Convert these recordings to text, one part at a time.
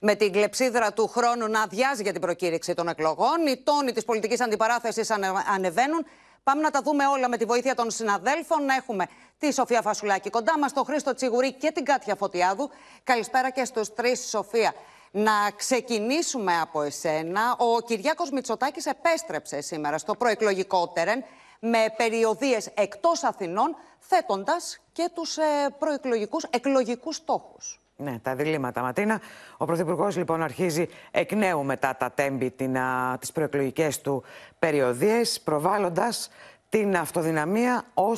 Με την κλεψίδρα του χρόνου να αδειάζει για την προκήρυξη των εκλογών, οι τόνοι της πολιτικής αντιπαράθεσης ανεβαίνουν. Πάμε να τα δούμε όλα με τη βοήθεια των συναδέλφων. Έχουμε τη Σοφία Φασουλάκη κοντά μας, τον Χρήστο Τσιγουρή και την Κάτια Φωτιάδου. Καλησπέρα και στους τρεις, Σοφία. Να ξεκινήσουμε από εσένα. Ο Κυριάκος Μητσοτάκης επέστρεψε σήμερα στο προεκλογικό τέρεν με περιοδίες εκτός Αθηνών, θέτοντας και τους ε, προεκλογικούς εκλογικούς στόχους. Ναι, τα διλήμματα, Ματίνα. Ο Πρωθυπουργός λοιπόν αρχίζει εκ νέου μετά τα τέμπη τις προεκλογικές του περιοδίες, προβάλλοντας την αυτοδυναμία ω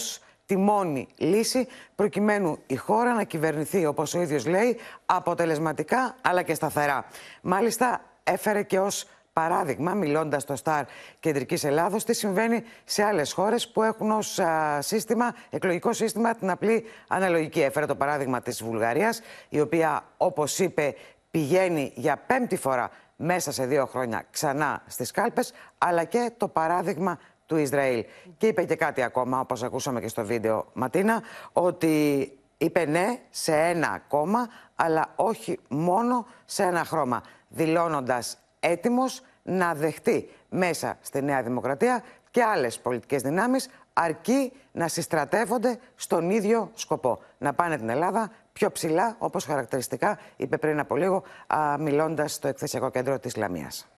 τη μόνη λύση προκειμένου η χώρα να κυβερνηθεί, όπως ο ίδιος λέει, αποτελεσματικά αλλά και σταθερά. Μάλιστα έφερε και ως Παράδειγμα, μιλώντας στο ΣΤΑΡ Κεντρικής Ελλάδος, τι συμβαίνει σε άλλες χώρες που έχουν ως σύστημα, εκλογικό σύστημα, την απλή αναλογική. Έφερε το παράδειγμα της Βουλγαρίας, η οποία, όπως είπε, πηγαίνει για πέμπτη φορά μέσα σε δύο χρόνια ξανά στις κάλπες, αλλά και το παράδειγμα του Ισραήλ. Και είπε και κάτι ακόμα, όπως ακούσαμε και στο βίντεο, Ματίνα, ότι είπε ναι σε ένα κόμμα, αλλά όχι μόνο σε ένα χρώμα. Δηλώνοντας έτοιμος να δεχτεί μέσα στη Νέα Δημοκρατία και άλλες πολιτικές δυνάμεις αρκεί να συστρατεύονται στον ίδιο σκοπό. Να πάνε την Ελλάδα πιο ψηλά, όπως χαρακτηριστικά είπε πριν από λίγο, μιλώντας στο εκθεσιακό κέντρο της Λαμίας.